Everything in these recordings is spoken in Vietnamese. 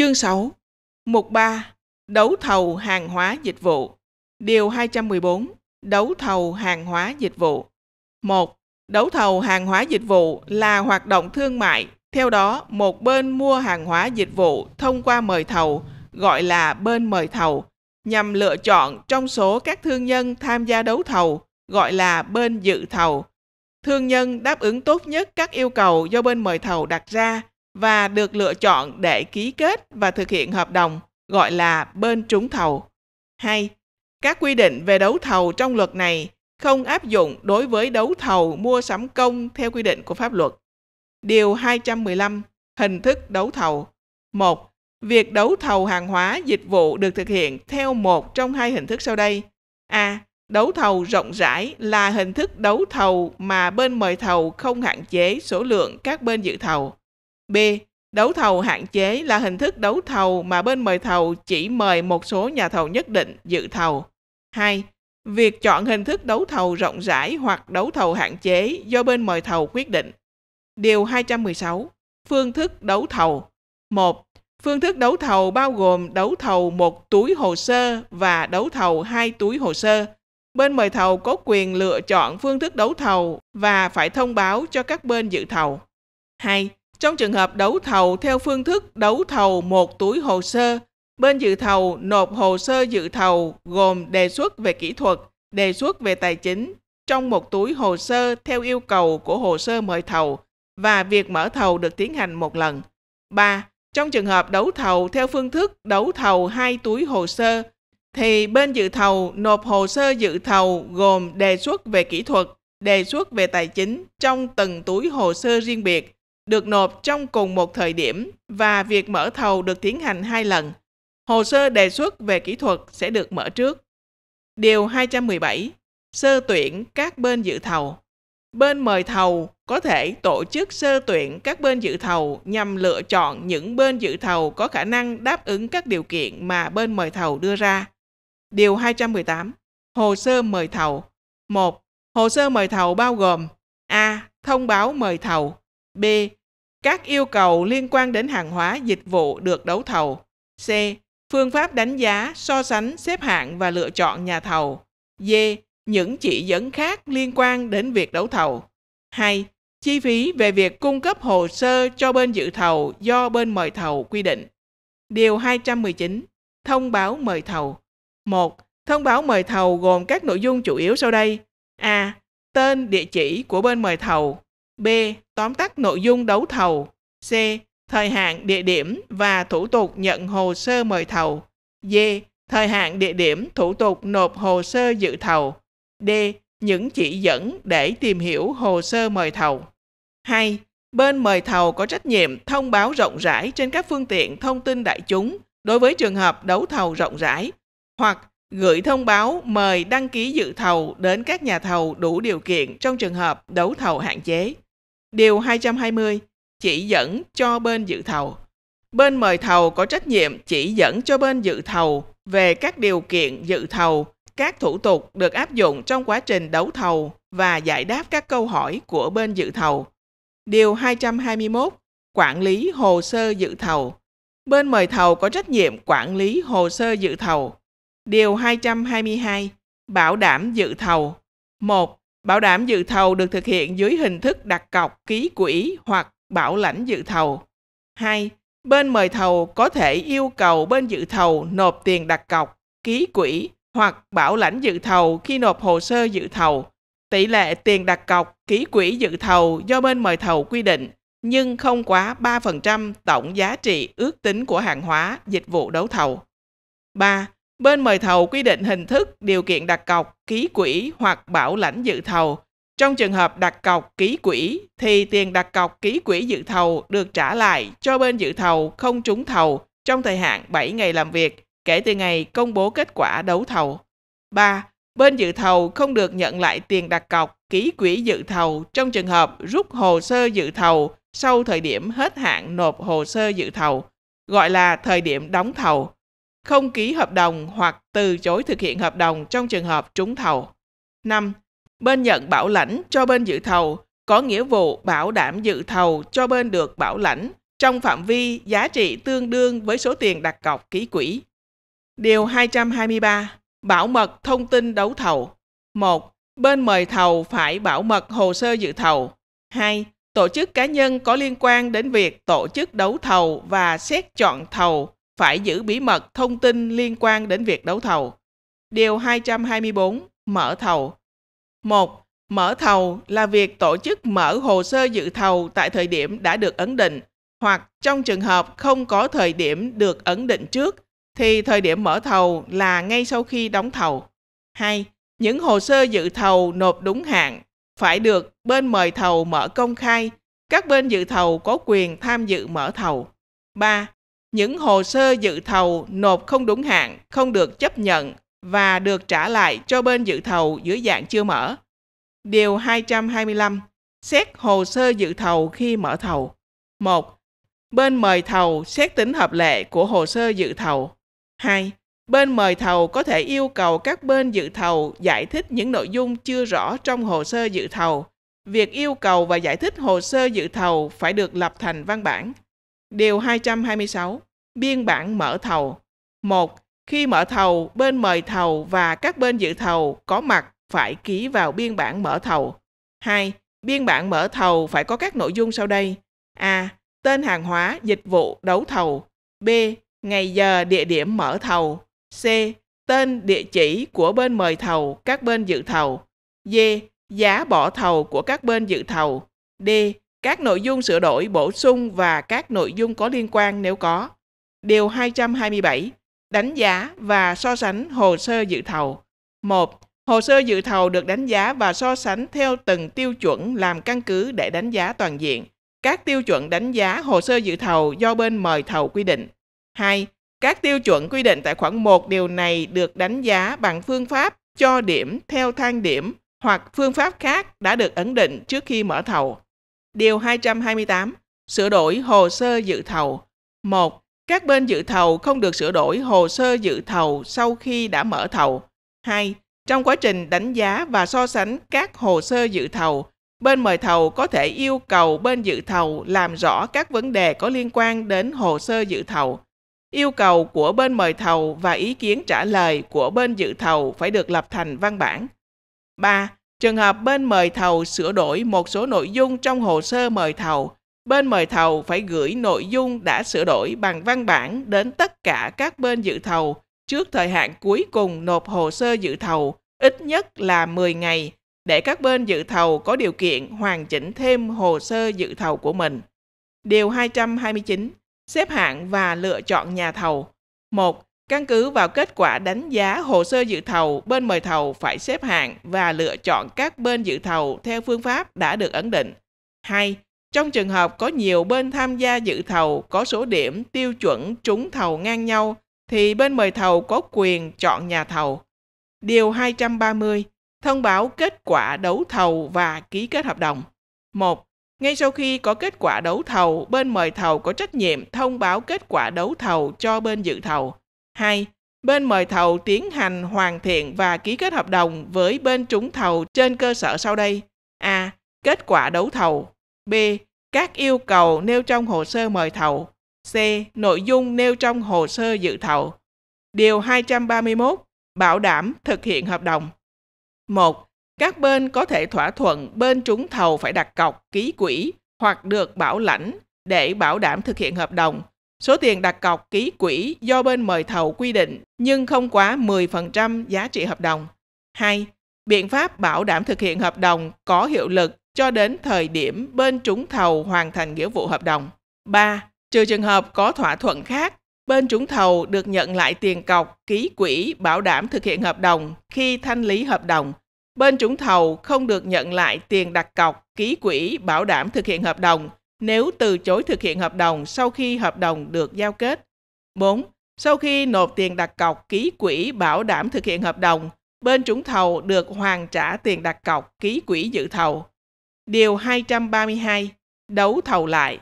Chương 6 mục 3, Đấu thầu hàng hóa dịch vụ Điều 214 Đấu thầu hàng hóa dịch vụ 1. Đấu thầu hàng hóa dịch vụ là hoạt động thương mại, theo đó một bên mua hàng hóa dịch vụ thông qua mời thầu, gọi là bên mời thầu, nhằm lựa chọn trong số các thương nhân tham gia đấu thầu, gọi là bên dự thầu. Thương nhân đáp ứng tốt nhất các yêu cầu do bên mời thầu đặt ra và được lựa chọn để ký kết và thực hiện hợp đồng gọi là bên trúng thầu. 2. Các quy định về đấu thầu trong luật này không áp dụng đối với đấu thầu mua sắm công theo quy định của pháp luật. Điều 215 Hình thức đấu thầu 1. Việc đấu thầu hàng hóa dịch vụ được thực hiện theo một trong hai hình thức sau đây. A. Đấu thầu rộng rãi là hình thức đấu thầu mà bên mời thầu không hạn chế số lượng các bên dự thầu. B. Đấu thầu hạn chế là hình thức đấu thầu mà bên mời thầu chỉ mời một số nhà thầu nhất định dự thầu. 2. Việc chọn hình thức đấu thầu rộng rãi hoặc đấu thầu hạn chế do bên mời thầu quyết định. Điều 216. Phương thức đấu thầu. 1. Phương thức đấu thầu bao gồm đấu thầu một túi hồ sơ và đấu thầu hai túi hồ sơ. Bên mời thầu có quyền lựa chọn phương thức đấu thầu và phải thông báo cho các bên dự thầu. 2. Trong trường hợp đấu thầu theo phương thức đấu thầu một túi hồ sơ, bên dự thầu nộp hồ sơ dự thầu gồm đề xuất về kỹ thuật, đề xuất về tài chính trong một túi hồ sơ theo yêu cầu của hồ sơ mời thầu và việc mở thầu được tiến hành một lần. 3. Trong trường hợp đấu thầu theo phương thức đấu thầu hai túi hồ sơ thì bên dự thầu nộp hồ sơ dự thầu gồm đề xuất về kỹ thuật, đề xuất về tài chính trong từng túi hồ sơ riêng biệt được nộp trong cùng một thời điểm và việc mở thầu được tiến hành hai lần. Hồ sơ đề xuất về kỹ thuật sẽ được mở trước. Điều 217. Sơ tuyển các bên dự thầu. Bên mời thầu có thể tổ chức sơ tuyển các bên dự thầu nhằm lựa chọn những bên dự thầu có khả năng đáp ứng các điều kiện mà bên mời thầu đưa ra. Điều 218. Hồ sơ mời thầu. 1. Hồ sơ mời thầu bao gồm A. Thông báo mời thầu. B các yêu cầu liên quan đến hàng hóa dịch vụ được đấu thầu c phương pháp đánh giá so sánh xếp hạng và lựa chọn nhà thầu d những chỉ dẫn khác liên quan đến việc đấu thầu 2. Chi phí về việc cung cấp hồ sơ cho bên dự thầu do bên mời thầu quy định. Điều 219. Thông báo mời thầu. 1. Thông báo mời thầu gồm các nội dung chủ yếu sau đây. A. Tên, địa chỉ của bên mời thầu. B. Tóm tắt nội dung đấu thầu. C. Thời hạn, địa điểm và thủ tục nhận hồ sơ mời thầu. D. Thời hạn, địa điểm, thủ tục nộp hồ sơ dự thầu. D. Những chỉ dẫn để tìm hiểu hồ sơ mời thầu. 2. Bên mời thầu có trách nhiệm thông báo rộng rãi trên các phương tiện thông tin đại chúng đối với trường hợp đấu thầu rộng rãi hoặc gửi thông báo mời đăng ký dự thầu đến các nhà thầu đủ điều kiện trong trường hợp đấu thầu hạn chế. Điều 220 chỉ dẫn cho bên dự thầu. Bên mời thầu có trách nhiệm chỉ dẫn cho bên dự thầu về các điều kiện dự thầu, các thủ tục được áp dụng trong quá trình đấu thầu và giải đáp các câu hỏi của bên dự thầu. Điều 221. Quản lý hồ sơ dự thầu. Bên mời thầu có trách nhiệm quản lý hồ sơ dự thầu. Điều 222. Bảo đảm dự thầu. 1. Bảo đảm dự thầu được thực hiện dưới hình thức đặt cọc ký quỹ hoặc bảo lãnh dự thầu. 2. Bên mời thầu có thể yêu cầu bên dự thầu nộp tiền đặt cọc, ký quỹ hoặc bảo lãnh dự thầu khi nộp hồ sơ dự thầu. Tỷ lệ tiền đặt cọc, ký quỹ dự thầu do bên mời thầu quy định nhưng không quá 3% tổng giá trị ước tính của hàng hóa, dịch vụ đấu thầu. 3. Bên mời thầu quy định hình thức, điều kiện đặt cọc, ký quỹ hoặc bảo lãnh dự thầu. Trong trường hợp đặt cọc ký quỹ thì tiền đặt cọc ký quỹ dự thầu được trả lại cho bên dự thầu không trúng thầu trong thời hạn 7 ngày làm việc kể từ ngày công bố kết quả đấu thầu. 3. Bên dự thầu không được nhận lại tiền đặt cọc ký quỹ dự thầu trong trường hợp rút hồ sơ dự thầu sau thời điểm hết hạn nộp hồ sơ dự thầu, gọi là thời điểm đóng thầu không ký hợp đồng hoặc từ chối thực hiện hợp đồng trong trường hợp trúng thầu. 5. Bên nhận bảo lãnh cho bên dự thầu có nghĩa vụ bảo đảm dự thầu cho bên được bảo lãnh trong phạm vi giá trị tương đương với số tiền đặt cọc ký quỹ. Điều 223. Bảo mật thông tin đấu thầu. 1. Bên mời thầu phải bảo mật hồ sơ dự thầu. 2. Tổ chức cá nhân có liên quan đến việc tổ chức đấu thầu và xét chọn thầu phải giữ bí mật thông tin liên quan đến việc đấu thầu. Điều 224 mở thầu. 1. Mở thầu là việc tổ chức mở hồ sơ dự thầu tại thời điểm đã được ấn định hoặc trong trường hợp không có thời điểm được ấn định trước thì thời điểm mở thầu là ngay sau khi đóng thầu. 2. Những hồ sơ dự thầu nộp đúng hạn phải được bên mời thầu mở công khai, các bên dự thầu có quyền tham dự mở thầu. 3 những hồ sơ dự thầu nộp không đúng hạn không được chấp nhận và được trả lại cho bên dự thầu dưới dạng chưa mở. Điều 225. Xét hồ sơ dự thầu khi mở thầu. 1. Bên mời thầu xét tính hợp lệ của hồ sơ dự thầu. 2. Bên mời thầu có thể yêu cầu các bên dự thầu giải thích những nội dung chưa rõ trong hồ sơ dự thầu. Việc yêu cầu và giải thích hồ sơ dự thầu phải được lập thành văn bản. Điều 226, biên bản mở thầu. 1. Khi mở thầu, bên mời thầu và các bên dự thầu có mặt phải ký vào biên bản mở thầu. 2. Biên bản mở thầu phải có các nội dung sau đây. A. Tên hàng hóa, dịch vụ, đấu thầu. B. Ngày giờ, địa điểm mở thầu. C. Tên, địa chỉ của bên mời thầu, các bên dự thầu. D. Giá bỏ thầu của các bên dự thầu. D các nội dung sửa đổi bổ sung và các nội dung có liên quan nếu có. Điều 227. Đánh giá và so sánh hồ sơ dự thầu. 1. Hồ sơ dự thầu được đánh giá và so sánh theo từng tiêu chuẩn làm căn cứ để đánh giá toàn diện. Các tiêu chuẩn đánh giá hồ sơ dự thầu do bên mời thầu quy định. 2. Các tiêu chuẩn quy định tại khoản 1 điều này được đánh giá bằng phương pháp cho điểm theo thang điểm hoặc phương pháp khác đã được ấn định trước khi mở thầu. Điều 228 sửa đổi hồ sơ dự thầu. 1. Các bên dự thầu không được sửa đổi hồ sơ dự thầu sau khi đã mở thầu. 2. Trong quá trình đánh giá và so sánh các hồ sơ dự thầu, bên mời thầu có thể yêu cầu bên dự thầu làm rõ các vấn đề có liên quan đến hồ sơ dự thầu. Yêu cầu của bên mời thầu và ý kiến trả lời của bên dự thầu phải được lập thành văn bản. 3. Trường hợp bên mời thầu sửa đổi một số nội dung trong hồ sơ mời thầu, bên mời thầu phải gửi nội dung đã sửa đổi bằng văn bản đến tất cả các bên dự thầu trước thời hạn cuối cùng nộp hồ sơ dự thầu ít nhất là 10 ngày để các bên dự thầu có điều kiện hoàn chỉnh thêm hồ sơ dự thầu của mình. Điều 229. Xếp hạng và lựa chọn nhà thầu. 1. Căn cứ vào kết quả đánh giá hồ sơ dự thầu, bên mời thầu phải xếp hạng và lựa chọn các bên dự thầu theo phương pháp đã được ấn định. 2. Trong trường hợp có nhiều bên tham gia dự thầu có số điểm tiêu chuẩn trúng thầu ngang nhau thì bên mời thầu có quyền chọn nhà thầu. Điều 230. Thông báo kết quả đấu thầu và ký kết hợp đồng. 1. Ngay sau khi có kết quả đấu thầu, bên mời thầu có trách nhiệm thông báo kết quả đấu thầu cho bên dự thầu. 2. Bên mời thầu tiến hành hoàn thiện và ký kết hợp đồng với bên trúng thầu trên cơ sở sau đây. A. Kết quả đấu thầu. B. Các yêu cầu nêu trong hồ sơ mời thầu. C. Nội dung nêu trong hồ sơ dự thầu. Điều 231. Bảo đảm thực hiện hợp đồng. 1. Các bên có thể thỏa thuận bên trúng thầu phải đặt cọc ký quỹ hoặc được bảo lãnh để bảo đảm thực hiện hợp đồng Số tiền đặt cọc ký quỹ do bên mời thầu quy định nhưng không quá 10% giá trị hợp đồng. 2. Biện pháp bảo đảm thực hiện hợp đồng có hiệu lực cho đến thời điểm bên trúng thầu hoàn thành nghĩa vụ hợp đồng. 3. Trừ trường hợp có thỏa thuận khác, bên trúng thầu được nhận lại tiền cọc ký quỹ bảo đảm thực hiện hợp đồng khi thanh lý hợp đồng. Bên trúng thầu không được nhận lại tiền đặt cọc ký quỹ bảo đảm thực hiện hợp đồng nếu từ chối thực hiện hợp đồng sau khi hợp đồng được giao kết. 4. Sau khi nộp tiền đặt cọc ký quỹ bảo đảm thực hiện hợp đồng, bên trúng thầu được hoàn trả tiền đặt cọc ký quỹ dự thầu. Điều 232. Đấu thầu lại.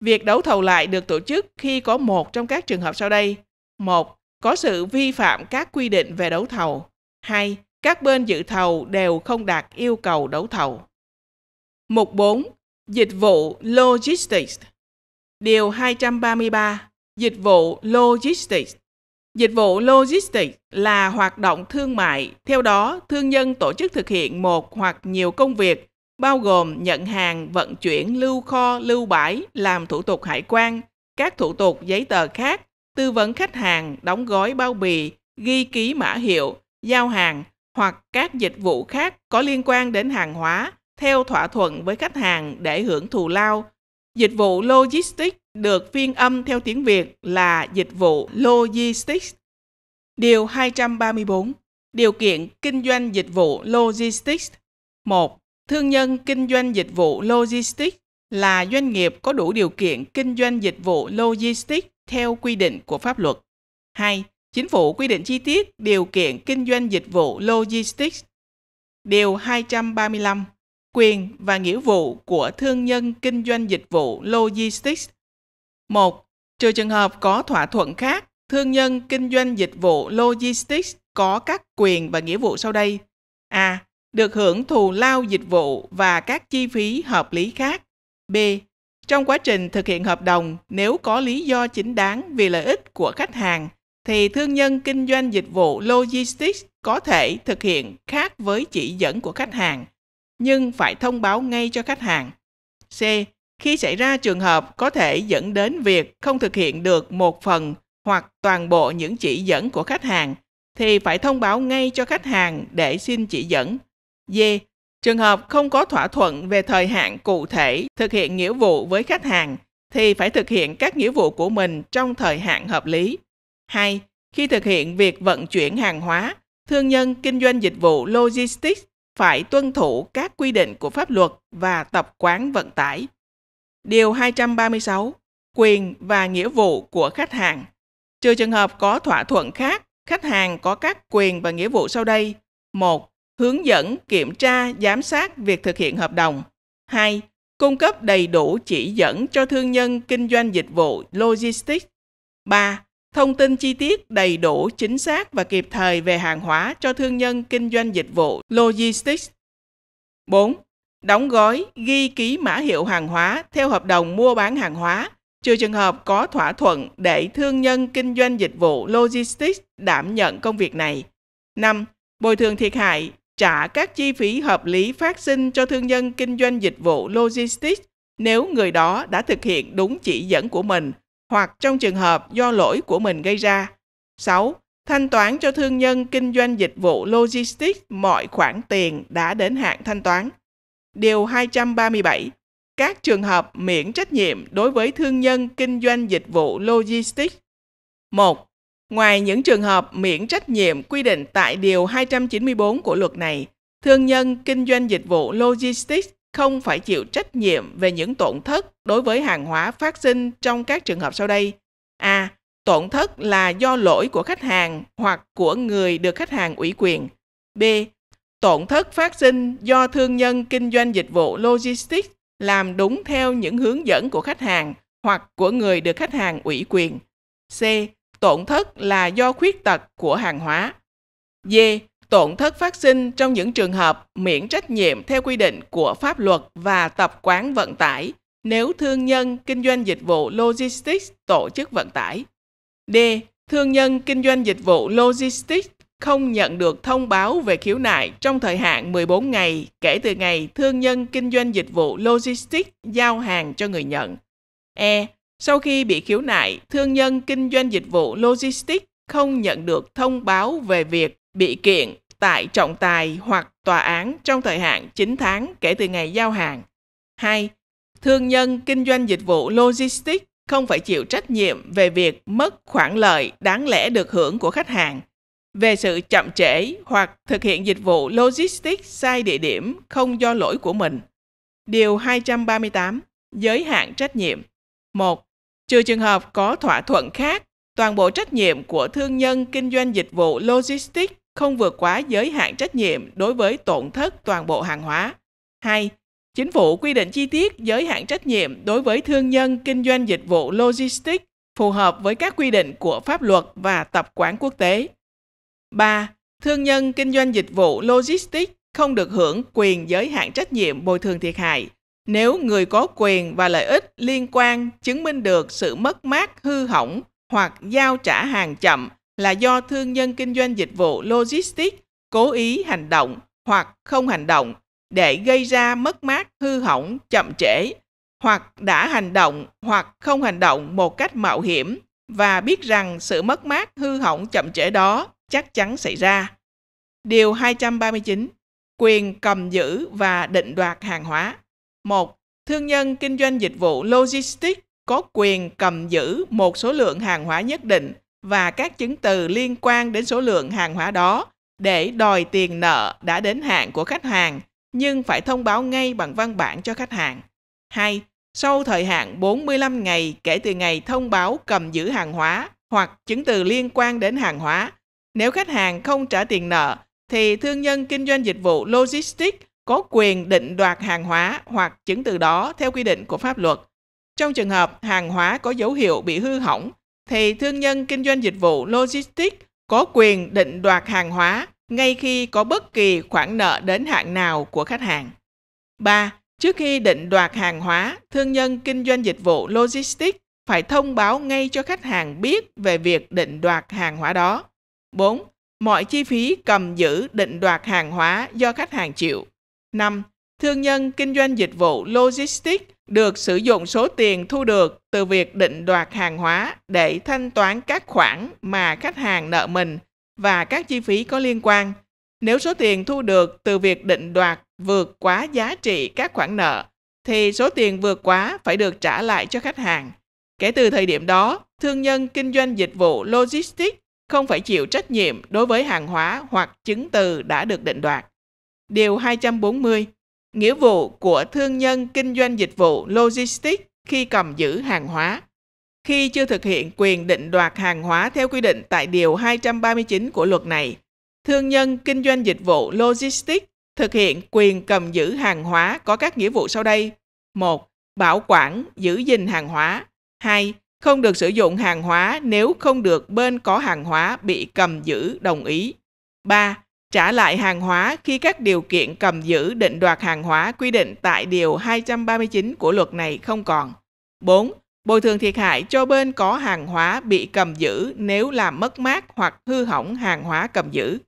Việc đấu thầu lại được tổ chức khi có một trong các trường hợp sau đây. 1. Có sự vi phạm các quy định về đấu thầu. 2. Các bên dự thầu đều không đạt yêu cầu đấu thầu. Mục 4. Dịch vụ Logistics Điều 233 Dịch vụ Logistics Dịch vụ Logistics là hoạt động thương mại, theo đó thương nhân tổ chức thực hiện một hoặc nhiều công việc bao gồm nhận hàng, vận chuyển, lưu kho, lưu bãi, làm thủ tục hải quan, các thủ tục giấy tờ khác, tư vấn khách hàng, đóng gói bao bì, ghi ký mã hiệu, giao hàng hoặc các dịch vụ khác có liên quan đến hàng hóa theo thỏa thuận với khách hàng để hưởng thù lao. Dịch vụ Logistics được phiên âm theo tiếng Việt là dịch vụ Logistics. Điều 234. Điều kiện kinh doanh dịch vụ Logistics 1. Thương nhân kinh doanh dịch vụ Logistics là doanh nghiệp có đủ điều kiện kinh doanh dịch vụ Logistics theo quy định của pháp luật. 2. Chính phủ quy định chi tiết điều kiện kinh doanh dịch vụ Logistics Điều 235 quyền và nghĩa vụ của thương nhân kinh doanh dịch vụ logistics. 1. Trừ trường hợp có thỏa thuận khác, thương nhân kinh doanh dịch vụ logistics có các quyền và nghĩa vụ sau đây. A. Được hưởng thù lao dịch vụ và các chi phí hợp lý khác. B. Trong quá trình thực hiện hợp đồng, nếu có lý do chính đáng vì lợi ích của khách hàng, thì thương nhân kinh doanh dịch vụ logistics có thể thực hiện khác với chỉ dẫn của khách hàng nhưng phải thông báo ngay cho khách hàng. C. Khi xảy ra trường hợp có thể dẫn đến việc không thực hiện được một phần hoặc toàn bộ những chỉ dẫn của khách hàng thì phải thông báo ngay cho khách hàng để xin chỉ dẫn. D. Trường hợp không có thỏa thuận về thời hạn cụ thể thực hiện nghĩa vụ với khách hàng thì phải thực hiện các nghĩa vụ của mình trong thời hạn hợp lý. 2. Khi thực hiện việc vận chuyển hàng hóa, thương nhân kinh doanh dịch vụ logistics phải tuân thủ các quy định của pháp luật và tập quán vận tải. Điều 236. Quyền và nghĩa vụ của khách hàng. Trừ trường hợp có thỏa thuận khác, khách hàng có các quyền và nghĩa vụ sau đây. 1. Hướng dẫn, kiểm tra, giám sát việc thực hiện hợp đồng. 2. Cung cấp đầy đủ chỉ dẫn cho thương nhân kinh doanh dịch vụ logistics. 3 thông tin chi tiết đầy đủ, chính xác và kịp thời về hàng hóa cho thương nhân kinh doanh dịch vụ logistics. 4. Đóng gói, ghi ký mã hiệu hàng hóa theo hợp đồng mua bán hàng hóa, trừ trường hợp có thỏa thuận để thương nhân kinh doanh dịch vụ logistics đảm nhận công việc này. 5. Bồi thường thiệt hại, trả các chi phí hợp lý phát sinh cho thương nhân kinh doanh dịch vụ logistics nếu người đó đã thực hiện đúng chỉ dẫn của mình hoặc trong trường hợp do lỗi của mình gây ra. 6. Thanh toán cho thương nhân kinh doanh dịch vụ logistics mọi khoản tiền đã đến hạn thanh toán. Điều 237. Các trường hợp miễn trách nhiệm đối với thương nhân kinh doanh dịch vụ logistics. 1. Ngoài những trường hợp miễn trách nhiệm quy định tại Điều 294 của luật này, thương nhân kinh doanh dịch vụ logistics không phải chịu trách nhiệm về những tổn thất đối với hàng hóa phát sinh trong các trường hợp sau đây. A. Tổn thất là do lỗi của khách hàng hoặc của người được khách hàng ủy quyền. B. Tổn thất phát sinh do thương nhân kinh doanh dịch vụ logistics làm đúng theo những hướng dẫn của khách hàng hoặc của người được khách hàng ủy quyền. C. Tổn thất là do khuyết tật của hàng hóa. D tổn thất phát sinh trong những trường hợp miễn trách nhiệm theo quy định của pháp luật và tập quán vận tải nếu thương nhân kinh doanh dịch vụ logistics tổ chức vận tải. D. Thương nhân kinh doanh dịch vụ logistics không nhận được thông báo về khiếu nại trong thời hạn 14 ngày kể từ ngày thương nhân kinh doanh dịch vụ logistics giao hàng cho người nhận. E. Sau khi bị khiếu nại, thương nhân kinh doanh dịch vụ logistics không nhận được thông báo về việc bị kiện tại trọng tài hoặc tòa án trong thời hạn 9 tháng kể từ ngày giao hàng. 2. Thương nhân kinh doanh dịch vụ logistics không phải chịu trách nhiệm về việc mất khoản lợi đáng lẽ được hưởng của khách hàng về sự chậm trễ hoặc thực hiện dịch vụ logistics sai địa điểm không do lỗi của mình. Điều 238. Giới hạn trách nhiệm. 1. Trừ trường hợp có thỏa thuận khác, toàn bộ trách nhiệm của thương nhân kinh doanh dịch vụ logistics không vượt quá giới hạn trách nhiệm đối với tổn thất toàn bộ hàng hóa. 2. Chính phủ quy định chi tiết giới hạn trách nhiệm đối với thương nhân kinh doanh dịch vụ logistics phù hợp với các quy định của pháp luật và tập quán quốc tế. 3. Thương nhân kinh doanh dịch vụ logistics không được hưởng quyền giới hạn trách nhiệm bồi thường thiệt hại nếu người có quyền và lợi ích liên quan chứng minh được sự mất mát hư hỏng hoặc giao trả hàng chậm là do thương nhân kinh doanh dịch vụ logistics cố ý hành động hoặc không hành động để gây ra mất mát hư hỏng chậm trễ hoặc đã hành động hoặc không hành động một cách mạo hiểm và biết rằng sự mất mát hư hỏng chậm trễ đó chắc chắn xảy ra. Điều 239. Quyền cầm giữ và định đoạt hàng hóa. 1. Thương nhân kinh doanh dịch vụ logistics có quyền cầm giữ một số lượng hàng hóa nhất định và các chứng từ liên quan đến số lượng hàng hóa đó để đòi tiền nợ đã đến hạn của khách hàng nhưng phải thông báo ngay bằng văn bản cho khách hàng. 2. Sau thời hạn 45 ngày kể từ ngày thông báo cầm giữ hàng hóa hoặc chứng từ liên quan đến hàng hóa, nếu khách hàng không trả tiền nợ thì thương nhân kinh doanh dịch vụ logistics có quyền định đoạt hàng hóa hoặc chứng từ đó theo quy định của pháp luật. Trong trường hợp hàng hóa có dấu hiệu bị hư hỏng thì thương nhân kinh doanh dịch vụ logistics có quyền định đoạt hàng hóa ngay khi có bất kỳ khoản nợ đến hạn nào của khách hàng. 3. Trước khi định đoạt hàng hóa, thương nhân kinh doanh dịch vụ logistics phải thông báo ngay cho khách hàng biết về việc định đoạt hàng hóa đó. 4. Mọi chi phí cầm giữ định đoạt hàng hóa do khách hàng chịu. 5. Thương nhân kinh doanh dịch vụ logistics được sử dụng số tiền thu được từ việc định đoạt hàng hóa để thanh toán các khoản mà khách hàng nợ mình và các chi phí có liên quan. Nếu số tiền thu được từ việc định đoạt vượt quá giá trị các khoản nợ thì số tiền vượt quá phải được trả lại cho khách hàng. Kể từ thời điểm đó, thương nhân kinh doanh dịch vụ logistics không phải chịu trách nhiệm đối với hàng hóa hoặc chứng từ đã được định đoạt. Điều 240 nghĩa vụ của thương nhân kinh doanh dịch vụ logistics khi cầm giữ hàng hóa. Khi chưa thực hiện quyền định đoạt hàng hóa theo quy định tại Điều 239 của luật này, thương nhân kinh doanh dịch vụ logistics thực hiện quyền cầm giữ hàng hóa có các nghĩa vụ sau đây. 1. Bảo quản, giữ gìn hàng hóa. 2. Không được sử dụng hàng hóa nếu không được bên có hàng hóa bị cầm giữ đồng ý. 3 trả lại hàng hóa khi các điều kiện cầm giữ định đoạt hàng hóa quy định tại Điều 239 của luật này không còn. 4. Bồi thường thiệt hại cho bên có hàng hóa bị cầm giữ nếu làm mất mát hoặc hư hỏng hàng hóa cầm giữ.